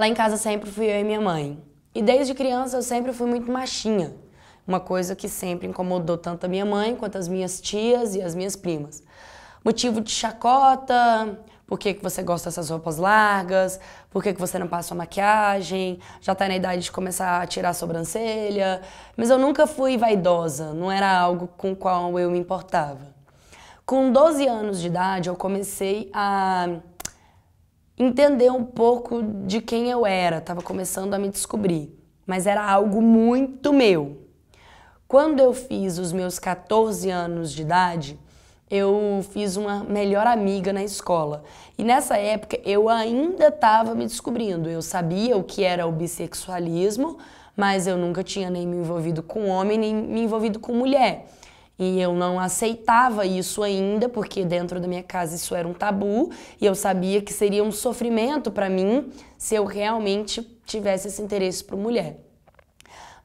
Lá em casa sempre fui eu e minha mãe. E desde criança eu sempre fui muito machinha. Uma coisa que sempre incomodou tanto a minha mãe quanto as minhas tias e as minhas primas. Motivo de chacota, por que, que você gosta dessas roupas largas, por que, que você não passa a maquiagem, já tá na idade de começar a tirar a sobrancelha. Mas eu nunca fui vaidosa, não era algo com o qual eu me importava. Com 12 anos de idade, eu comecei a entender um pouco de quem eu era, estava começando a me descobrir, mas era algo muito meu. Quando eu fiz os meus 14 anos de idade, eu fiz uma melhor amiga na escola. E nessa época eu ainda estava me descobrindo. Eu sabia o que era o bissexualismo, mas eu nunca tinha nem me envolvido com homem, nem me envolvido com mulher. E eu não aceitava isso ainda, porque dentro da minha casa isso era um tabu, e eu sabia que seria um sofrimento para mim se eu realmente tivesse esse interesse por mulher.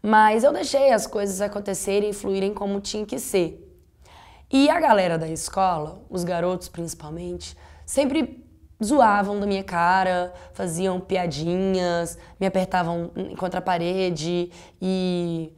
Mas eu deixei as coisas acontecerem e fluírem como tinha que ser. E a galera da escola, os garotos principalmente, sempre zoavam da minha cara, faziam piadinhas, me apertavam contra a parede e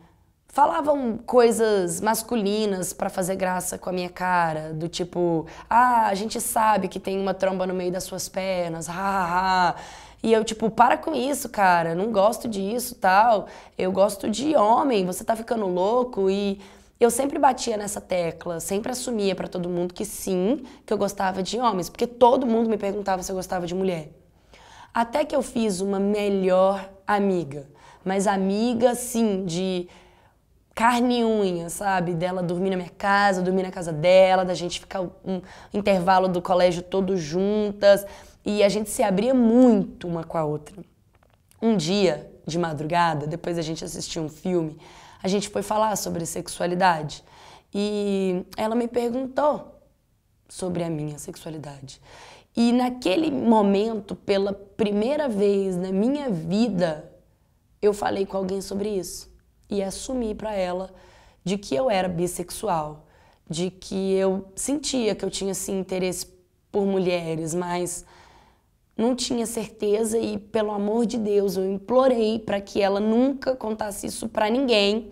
falavam coisas masculinas para fazer graça com a minha cara, do tipo, ah, a gente sabe que tem uma tromba no meio das suas pernas, ha, ha, ha. E eu, tipo, para com isso, cara, não gosto disso, tal. Eu gosto de homem, você tá ficando louco e eu sempre batia nessa tecla, sempre assumia para todo mundo que sim, que eu gostava de homens, porque todo mundo me perguntava se eu gostava de mulher. Até que eu fiz uma melhor amiga, mas amiga sim de carne e unha, sabe? Dela dormir na minha casa, dormir na casa dela, da gente ficar um intervalo do colégio todos juntas. E a gente se abria muito uma com a outra. Um dia, de madrugada, depois da gente assistir um filme, a gente foi falar sobre sexualidade. E ela me perguntou sobre a minha sexualidade. E naquele momento, pela primeira vez na minha vida, eu falei com alguém sobre isso e assumi para ela de que eu era bissexual, de que eu sentia que eu tinha assim, interesse por mulheres, mas não tinha certeza e pelo amor de Deus eu implorei para que ela nunca contasse isso para ninguém,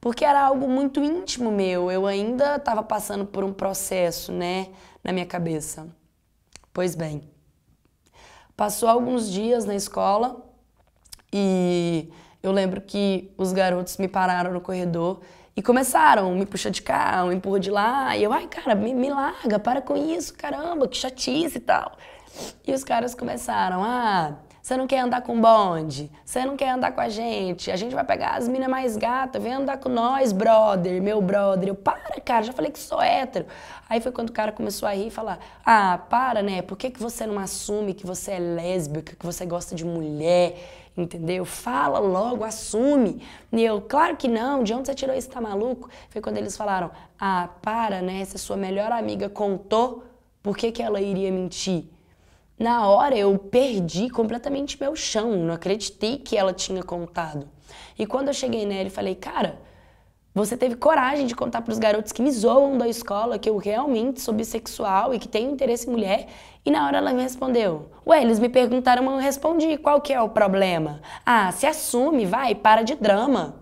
porque era algo muito íntimo meu. Eu ainda estava passando por um processo, né, na minha cabeça. Pois bem, passou alguns dias na escola e eu lembro que os garotos me pararam no corredor e começaram, me puxa de cá, um empurra de lá. E eu, ai, cara, me, me, larga, para com isso, caramba, que chatice e tal. E os caras começaram, ah, você não quer andar com bonde? Você não quer andar com a gente? A gente vai pegar as minas mais gatas, vem andar com nós, brother, meu brother. Eu, para, cara, já falei que sou hétero. Aí foi quando o cara começou a rir e falar, ah, para, né, por que, que você não assume que você é lésbica, que você gosta de mulher? entendeu? Fala logo, assume. E eu, claro que não, de onde você tirou isso, tá maluco? Foi quando eles falaram, ah, para, né, se a sua melhor amiga contou, por que, que ela iria mentir? Na hora eu perdi completamente meu chão, não acreditei que ela tinha contado. E quando eu cheguei nela e falei, cara, você teve coragem de contar para os garotos que me zoam da escola que eu realmente sou bissexual e que tenho interesse em mulher? E na hora ela me respondeu: Ué, eles me perguntaram, mas eu respondi: qual que é o problema? Ah, se assume, vai, para de drama.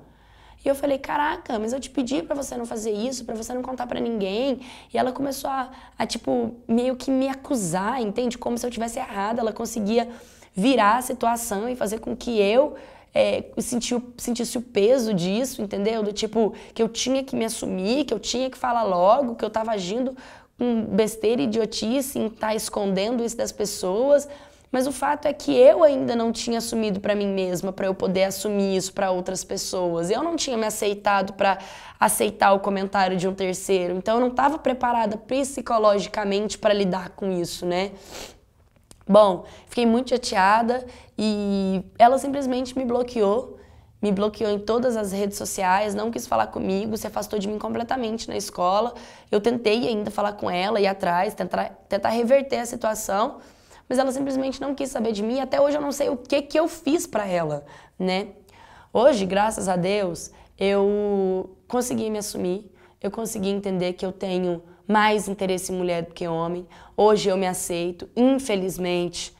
E eu falei: Caraca, mas eu te pedi para você não fazer isso, para você não contar para ninguém. E ela começou a, a, tipo, meio que me acusar, entende? Como se eu tivesse errado. Ela conseguia virar a situação e fazer com que eu é, sentiu, sentisse o peso disso, entendeu? Do tipo, que eu tinha que me assumir, que eu tinha que falar logo, que eu estava agindo com besteira e idiotice em estar tá escondendo isso das pessoas. Mas o fato é que eu ainda não tinha assumido para mim mesma, para eu poder assumir isso para outras pessoas. Eu não tinha me aceitado para aceitar o comentário de um terceiro. Então eu não estava preparada psicologicamente para lidar com isso, né? Bom, fiquei muito chateada e ela simplesmente me bloqueou, me bloqueou em todas as redes sociais, não quis falar comigo, se afastou de mim completamente na escola. Eu tentei ainda falar com ela, ir atrás, tentar, tentar reverter a situação, mas ela simplesmente não quis saber de mim. Até hoje eu não sei o que, que eu fiz para ela, né? Hoje, graças a Deus, eu consegui me assumir, eu consegui entender que eu tenho mais interesse em mulher do que homem. Hoje eu me aceito, infelizmente.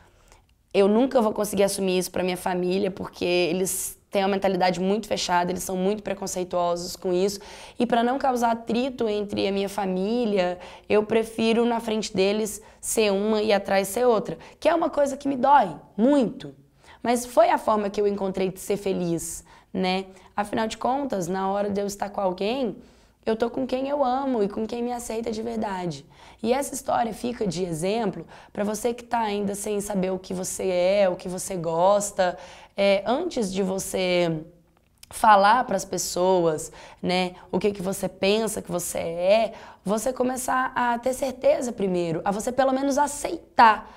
Eu nunca vou conseguir assumir isso para minha família, porque eles têm uma mentalidade muito fechada, eles são muito preconceituosos com isso. E para não causar atrito entre a minha família, eu prefiro na frente deles ser uma e atrás ser outra, que é uma coisa que me dói muito. Mas foi a forma que eu encontrei de ser feliz, né? Afinal de contas, na hora de eu estar com alguém, eu tô com quem eu amo e com quem me aceita de verdade. E essa história fica de exemplo para você que tá ainda sem saber o que você é, o que você gosta. É, antes de você falar para as pessoas, né, o que que você pensa que você é, você começar a ter certeza primeiro, a você pelo menos aceitar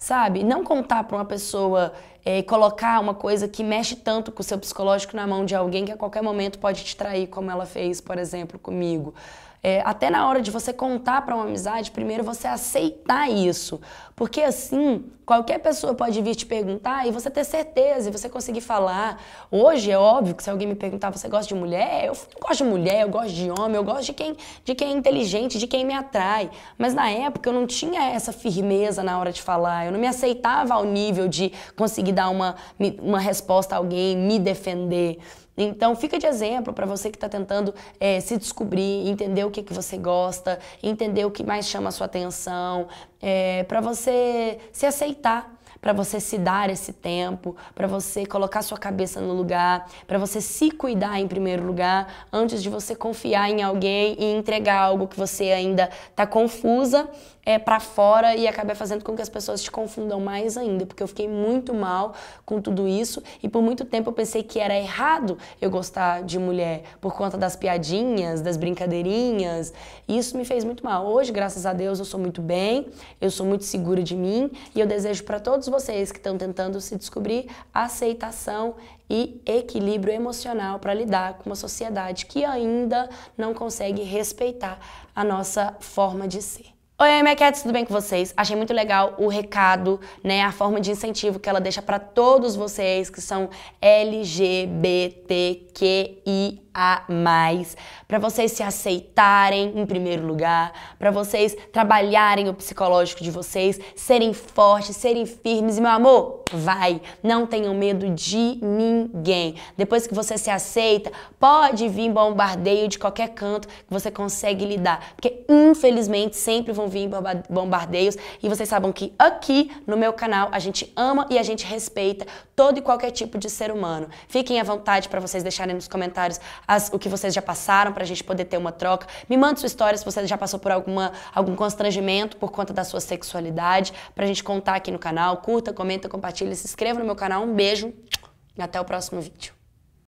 sabe? Não contar para uma pessoa é, colocar uma coisa que mexe tanto com o seu psicológico na mão de alguém que a qualquer momento pode te trair, como ela fez, por exemplo, comigo. É, até na hora de você contar para uma amizade, primeiro você aceitar isso. Porque assim, qualquer pessoa pode vir te perguntar e você ter certeza, e você conseguir falar. Hoje é óbvio que se alguém me perguntar, você gosta de mulher? Eu gosto de mulher, eu gosto de homem, eu gosto de quem, de quem é inteligente, de quem me atrai. Mas na época eu não tinha essa firmeza na hora de falar, eu não me aceitava ao nível de conseguir dar uma, uma resposta a alguém, me defender. Então, fica de exemplo para você que está tentando é, se descobrir, entender o que, que você gosta, entender o que mais chama a sua atenção, é, para você se aceitar para você se dar esse tempo, para você colocar sua cabeça no lugar, para você se cuidar em primeiro lugar, antes de você confiar em alguém e entregar algo que você ainda está confusa é, para fora e acaba fazendo com que as pessoas te confundam mais ainda, porque eu fiquei muito mal com tudo isso e por muito tempo eu pensei que era errado eu gostar de mulher por conta das piadinhas, das brincadeirinhas. E isso me fez muito mal. Hoje, graças a Deus, eu sou muito bem, eu sou muito segura de mim e eu desejo para todos vocês que estão tentando se descobrir aceitação e equilíbrio emocional para lidar com uma sociedade que ainda não consegue respeitar a nossa forma de ser. Oi, Mequetes, é tudo bem com vocês? Achei muito legal o recado, né, a forma de incentivo que ela deixa para todos vocês que são LGBTQIA+ a mais, para vocês se aceitarem em primeiro lugar, para vocês trabalharem o psicológico de vocês, serem fortes, serem firmes e meu amor, vai, não tenham medo de ninguém. Depois que você se aceita, pode vir bombardeio de qualquer canto que você consegue lidar, porque infelizmente sempre vão vir bombardeios e vocês sabem que aqui no meu canal a gente ama e a gente respeita todo e qualquer tipo de ser humano. Fiquem à vontade para vocês deixarem nos comentários as, o que vocês já passaram para a gente poder ter uma troca. Me manda sua história se você já passou por alguma, algum constrangimento por conta da sua sexualidade, para a gente contar aqui no canal. Curta, comenta, compartilha, se inscreva no meu canal. Um beijo e até o próximo vídeo.